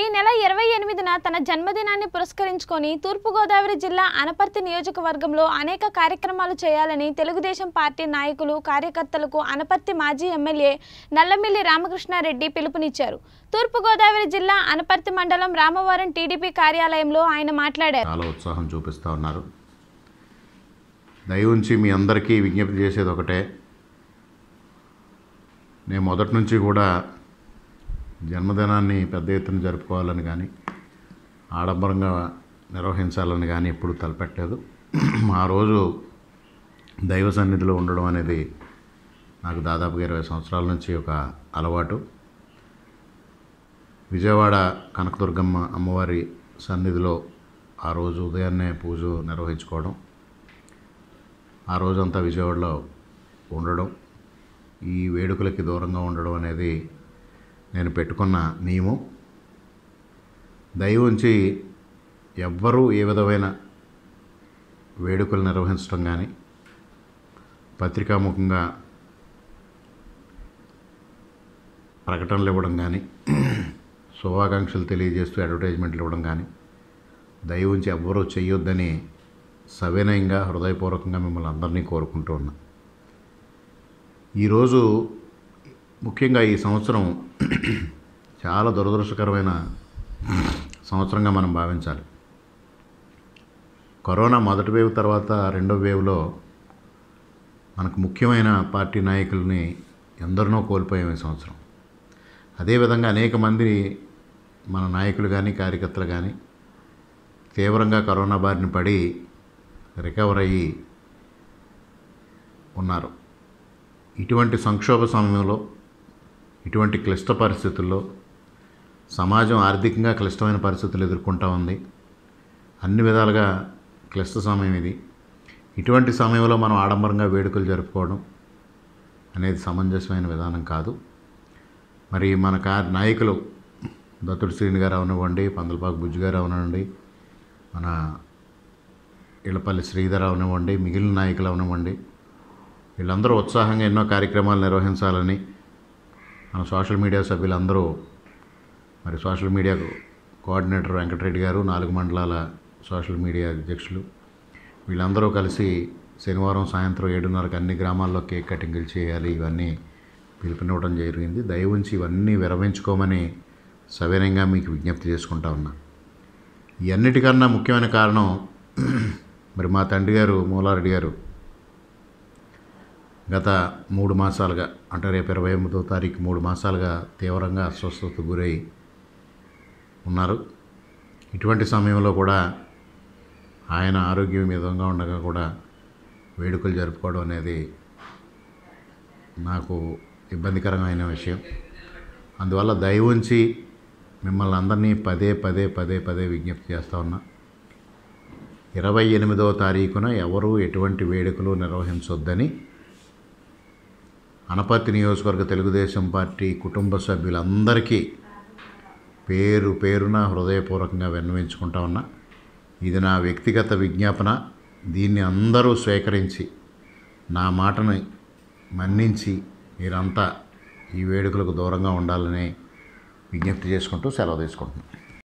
ఈ నెల ఇరవై ఎనిమిదిన తన జన్మదినాన్ని పురస్కరించుకొని తూర్పుగోదావరి జిల్లా అనపర్తి నియోజకవర్గంలో అనేక కార్యక్రమాలు చేయాలని తెలుగుదేశం పార్టీ నాయకులు కార్యకర్తలకు అనపర్తి మాజీ ఎమ్మెల్యే నల్లమిల్లి రామకృష్ణారెడ్డి పిలుపునిచ్చారు తూర్పుగోదావరి జిల్లా అనపర్తి మండలం రామవరం టీడీపీ కార్యాలయంలో ఆయన మాట్లాడారు చాలా ఉత్సాహం చూపిస్తూ ఉన్నారు దయవుంచి మీ అందరికీ విజ్ఞప్తి చేసేది ఒకటే నేను మొదటి నుంచి కూడా జన్మదినాన్ని పెద్ద ఎత్తున జరుపుకోవాలని కానీ ఆడంబరంగా నిర్వహించాలని కానీ ఎప్పుడు తలపెట్టలేదు ఆ రోజు దైవ సన్నిధిలో ఉండడం అనేది నాకు దాదాపుగా ఇరవై సంవత్సరాల నుంచి ఒక అలవాటు విజయవాడ కనకదుర్గమ్మ అమ్మవారి సన్నిధిలో ఆ రోజు ఉదయాన్నే పూజ నిర్వహించుకోవడం ఆ రోజంతా విజయవాడలో ఉండడం ఈ వేడుకలకి దూరంగా ఉండడం అనేది నేను పెట్టుకున్న నియమం దయ ఉంచి ఎవ్వరూ ఏ విధమైన వేడుకలు నిర్వహించడం కానీ పత్రికాముఖంగా ప్రకటనలు ఇవ్వడం కానీ శుభాకాంక్షలు తెలియజేస్తూ అడ్వర్టైజ్మెంట్లు ఇవ్వడం కానీ దయ ఉంచి ఎవ్వరూ చేయొద్దని సవినయంగా హృదయపూర్వకంగా మిమ్మల్ని అందరినీ కోరుకుంటూ ఉన్నా ఈరోజు ముఖ్యంగా ఈ సంవత్సరం చాలా దురదృష్టకరమైన సంవత్సరంగా మనం భావించాలి కరోనా మొదటి వేవ్ తర్వాత రెండో వేవ్లో మనకు ముఖ్యమైన పార్టీ నాయకుల్ని ఎందరినో కోల్పోయాం ఈ సంవత్సరం అదేవిధంగా అనేక మంది మన నాయకులు కానీ కార్యకర్తలు కానీ తీవ్రంగా కరోనా బారిన పడి రికవర్ అయ్యి ఉన్నారు ఇటువంటి సంక్షోభ సమయంలో ఇటువంటి క్లిష్ట పరిస్థితుల్లో సమాజం ఆర్థికంగా క్లిష్టమైన పరిస్థితులు ఎదుర్కొంటూ ఉంది అన్ని విధాలుగా క్లిష్ట సమయం ఇది ఇటువంటి సమయంలో మనం ఆడంబరంగా వేడుకలు జరుపుకోవడం అనేది సమంజసమైన విధానం కాదు మరి మన కా నాయకులు దత్తుడు శ్రీని గారు అవనివ్వండి పందలపాకు బుజ్జి గారు అవనివ్వండి మన ఇళ్ళపల్లి శ్రీధర్ అవనివ్వండి మిగిలిన నాయకులు అవనివ్వండి వీళ్ళందరూ ఉత్సాహంగా ఎన్నో కార్యక్రమాలు నిర్వహించాలని మన సోషల్ మీడియా సభ్యులందరూ మరి సోషల్ మీడియా కోఆర్డినేటర్ వెంకటరెడ్డి గారు నాలుగు మండలాల సోషల్ మీడియా అధ్యక్షులు వీళ్ళందరూ కలిసి శనివారం సాయంత్రం ఏడున్నరకు అన్ని గ్రామాల్లో కేక్ కటింగ్లు చేయాలి ఇవన్నీ పిలుపునివ్వడం జరిగింది దయవుంచి ఇవన్నీ విరమించుకోమని సవినయంగా మీకు విజ్ఞప్తి చేసుకుంటా ఉన్నా ఇవన్నిటికన్నా ముఖ్యమైన కారణం మరి మా తండ్రి గారు మూలారెడ్డి గారు గత మూడు మాసాలుగా అంటే రేపు ఇరవై ఎనిమిదో తారీఖు మూడు మాసాలుగా తీవ్రంగా అస్వస్థతకు గురై ఉన్నారు ఇటువంటి సమయంలో కూడా ఆయన ఆరోగ్యం విధంగా ఉండగా కూడా వేడుకలు జరుపుకోవడం అనేది నాకు ఇబ్బందికరమైన విషయం అందువల్ల దయ ఉంచి మిమ్మల్ని అందరినీ పదే పదే పదే పదే విజ్ఞప్తి చేస్తూ ఉన్నా ఇరవై ఎనిమిదవ తారీఖున ఎవరూ ఎటువంటి వేడుకలు నిర్వహించొద్దని అనపర్తి నియోజకవర్గ తెలుగుదేశం పార్టీ కుటుంబ సభ్యులందరికీ పేరు పేరున హృదయపూర్వకంగా విన్నవించుకుంటా ఉన్నా ఇది నా వ్యక్తిగత విజ్ఞాపన దీన్ని అందరూ స్వీకరించి నా మాటని మన్నించి మీరంతా ఈ వేడుకలకు దూరంగా ఉండాలని విజ్ఞప్తి చేసుకుంటూ సెలవు తీసుకుంటున్నాను